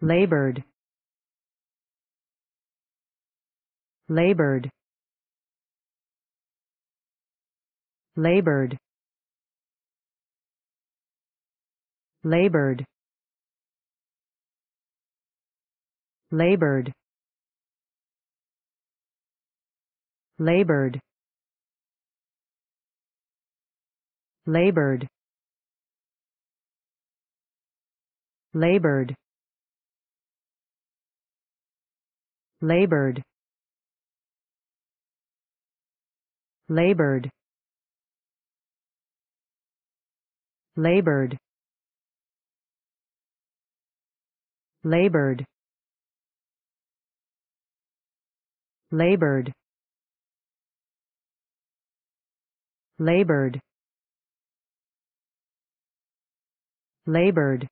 labored labored labored labored labored labored labored labored labored labored labored labored labored labored labored